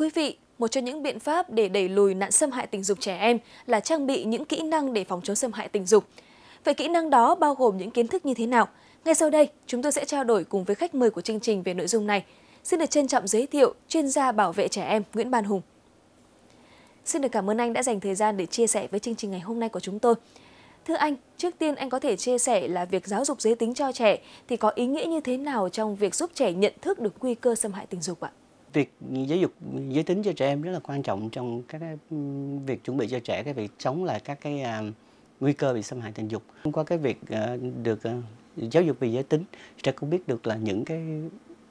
quý vị, một trong những biện pháp để đẩy lùi nạn xâm hại tình dục trẻ em là trang bị những kỹ năng để phòng chống xâm hại tình dục. Vậy kỹ năng đó bao gồm những kiến thức như thế nào? Ngay sau đây, chúng tôi sẽ trao đổi cùng với khách mời của chương trình về nội dung này. Xin được trân trọng giới thiệu chuyên gia bảo vệ trẻ em Nguyễn Ban Hùng. Xin được cảm ơn anh đã dành thời gian để chia sẻ với chương trình ngày hôm nay của chúng tôi. Thưa anh, trước tiên anh có thể chia sẻ là việc giáo dục giới tính cho trẻ thì có ý nghĩa như thế nào trong việc giúp trẻ nhận thức được nguy cơ xâm hại tình dục ạ? việc giáo dục giới tính cho trẻ em rất là quan trọng trong các cái việc chuẩn bị cho trẻ cái việc chống lại các cái uh, nguy cơ bị xâm hại tình dục thông qua cái việc uh, được uh, giáo dục về giới tính trẻ cũng biết được là những cái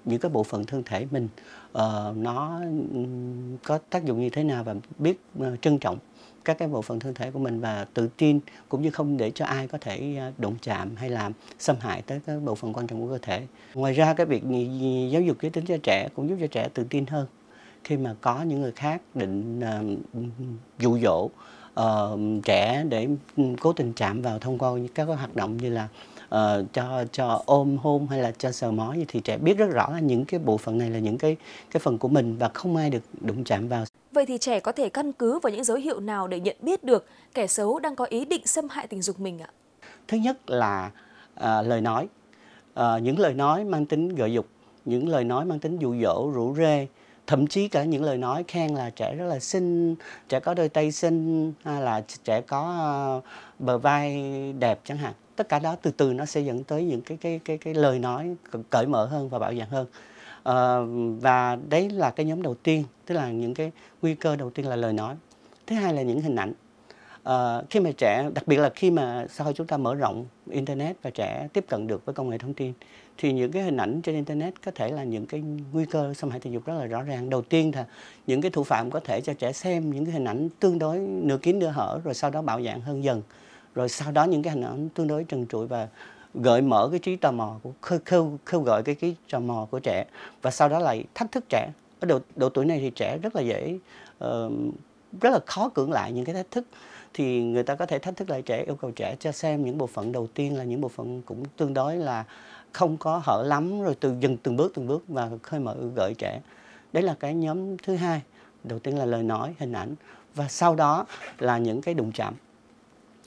những cái bộ phận thân thể mình uh, nó có tác dụng như thế nào và biết uh, trân trọng các cái bộ phận thân thể của mình và tự tin cũng như không để cho ai có thể ờ, đụng chạm hay làm xâm hại tới các bộ phận quan trọng của cơ thể. Ngoài ra cái việc giáo dục giới tính cho trẻ cũng giúp cho trẻ tự tin hơn khi mà có những người khác định uh, dụ dỗ uh, trẻ để ừ, cố tình chạm vào thông qua các hoạt động như là uh, cho cho ôm hôn hay là cho sờ mó gì thì trẻ biết rất rõ là những cái bộ phận này là những cái cái phần của mình và không ai được đụng chạm vào. Vậy thì trẻ có thể căn cứ vào những dấu hiệu nào để nhận biết được kẻ xấu đang có ý định xâm hại tình dục mình ạ? Thứ nhất là uh, lời nói, uh, những lời nói mang tính gợi dục, những lời nói mang tính dụ dỗ, rủ rê, thậm chí cả những lời nói khen là trẻ rất là xinh trẻ có đôi tay xinh hay là trẻ có ờ, bờ vai đẹp chẳng hạn tất cả đó từ từ nó sẽ dẫn tới những cái cái cái cái lời nói cởi mở hơn và bảo dạng hơn à, và đấy là cái nhóm đầu tiên tức là những cái nguy cơ đầu tiên là lời nói thứ hai là những hình ảnh à, khi mà trẻ đặc biệt là khi mà sau hội chúng ta mở rộng internet và trẻ tiếp cận được với công nghệ thông tin thì những cái hình ảnh trên internet có thể là những cái nguy cơ xâm hại tình dục rất là rõ ràng đầu tiên là những cái thủ phạm có thể cho trẻ xem những cái hình ảnh tương đối nửa kín nửa hở rồi sau đó bạo dạng hơn dần rồi sau đó những cái hình ảnh tương đối trần trụi và gợi mở cái trí tò mò của khêu khêu, khêu gợi cái trí tò mò của trẻ và sau đó lại thách thức trẻ ở độ độ tuổi này thì trẻ rất là dễ uh, rất là khó cưỡng lại những cái thách thức thì người ta có thể thách thức lại trẻ yêu cầu trẻ cho xem những bộ phận đầu tiên là những bộ phận cũng tương đối là không có hở lắm rồi từ dần từng bước từng bước và khơi mở gợi trẻ đấy là cái nhóm thứ hai đầu tiên là lời nói hình ảnh và sau đó là những cái đụng chạm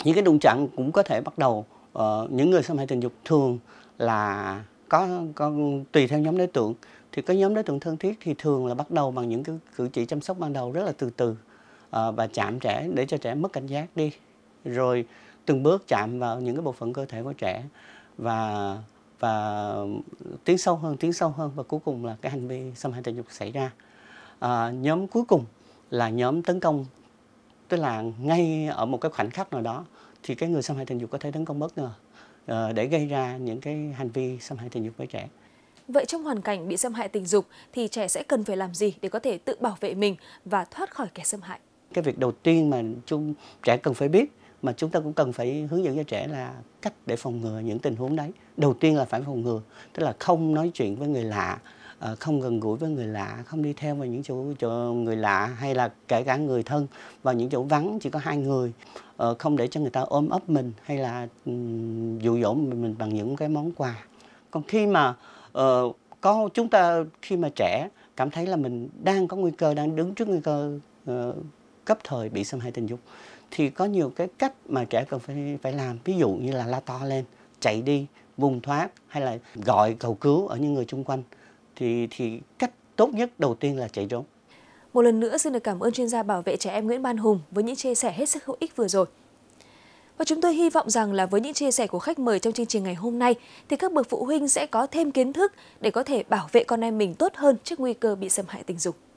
những cái đụng chạm cũng có thể bắt đầu uh, những người xâm hại tình dục thường là có, có tùy theo nhóm đối tượng thì có nhóm đối tượng thân thiết thì thường là bắt đầu bằng những cái cử chỉ chăm sóc ban đầu rất là từ từ uh, và chạm trẻ để cho trẻ mất cảnh giác đi rồi từng bước chạm vào những cái bộ phận cơ thể của trẻ và và tiến sâu hơn tiến sâu hơn và cuối cùng là cái hành vi xâm hại tình dục xảy ra à, nhóm cuối cùng là nhóm tấn công tức là ngay ở một cái khoảnh khắc nào đó thì cái người xâm hại tình dục có thể tấn công bất ngờ ờ, để gây ra những cái hành vi xâm hại tình dục với trẻ. Vậy trong hoàn cảnh bị xâm hại tình dục thì trẻ sẽ cần phải làm gì để có thể tự bảo vệ mình và thoát khỏi kẻ xâm hại? Cái việc đầu tiên mà chúng trẻ cần phải biết mà chúng ta cũng cần phải hướng dẫn cho trẻ là cách để phòng ngừa những tình huống đấy. Đầu tiên là phải phòng ngừa, tức là không nói chuyện với người lạ, Ờ, không gần gũi với người lạ không đi theo vào những chỗ, chỗ người lạ hay là kể cả người thân vào những chỗ vắng chỉ có hai người ờ, không để cho người ta ôm ấp mình hay là dụ dỗ mình bằng những cái món quà còn khi mà ờ, có chúng ta khi mà trẻ cảm thấy là mình đang có nguy cơ đang đứng trước nguy cơ cấp thời bị xâm hại tình dục thì có nhiều cái cách mà trẻ cần phải phải làm ví dụ như là la to lên chạy đi vùng thoát hay là gọi cầu cứu ở những người xung quanh thì thì cách tốt nhất đầu tiên là chạy trốn. Một lần nữa xin được cảm ơn chuyên gia bảo vệ trẻ em Nguyễn Ban Hùng với những chia sẻ hết sức hữu ích vừa rồi. Và chúng tôi hy vọng rằng là với những chia sẻ của khách mời trong chương trình ngày hôm nay thì các bậc phụ huynh sẽ có thêm kiến thức để có thể bảo vệ con em mình tốt hơn trước nguy cơ bị xâm hại tình dục.